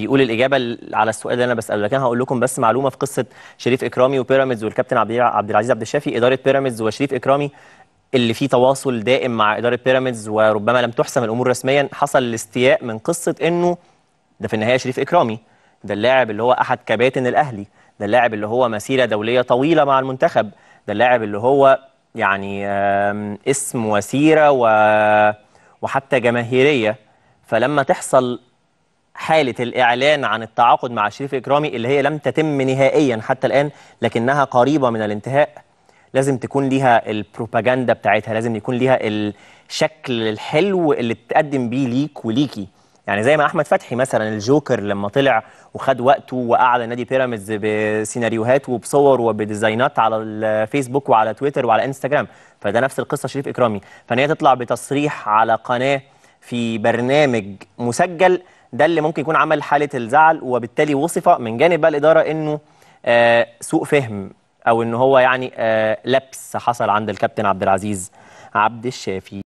بيقول الاجابه على السؤال اللي انا بساله لكن هقول لكم بس معلومه في قصه شريف اكرامي وبيراميدز والكابتن عبد العزيز عبد الشافي اداره بيراميدز وشريف اكرامي اللي فيه تواصل دائم مع اداره بيراميدز وربما لم تحسم الامور رسميا حصل الاستياء من قصه انه ده في النهايه شريف اكرامي ده اللاعب اللي هو احد كباتن الاهلي ده اللاعب اللي هو مسيره دوليه طويله مع المنتخب ده اللاعب اللي هو يعني اسم وسيره و... وحتى جماهيريه فلما تحصل حالة الإعلان عن التعاقد مع شريف إكرامي اللي هي لم تتم نهائيا حتى الآن لكنها قريبة من الانتهاء لازم تكون ليها البروباجندا بتاعتها لازم يكون ليها الشكل الحلو اللي تقدم بيه ليك وليكي يعني زي ما احمد فتحي مثلا الجوكر لما طلع وخد وقته وقعد نادي بيراميدز بسيناريوهات وبصور وبديزاينات على الفيسبوك وعلى تويتر وعلى انستجرام فده نفس القصه شريف اكرامي فان هي تطلع بتصريح على قناه في برنامج مسجل ده اللي ممكن يكون عمل حاله الزعل وبالتالي وصف من جانب بقى الاداره انه آه، سوء فهم او ان هو يعني آه، لبس حصل عند الكابتن عبد العزيز عبد الشافي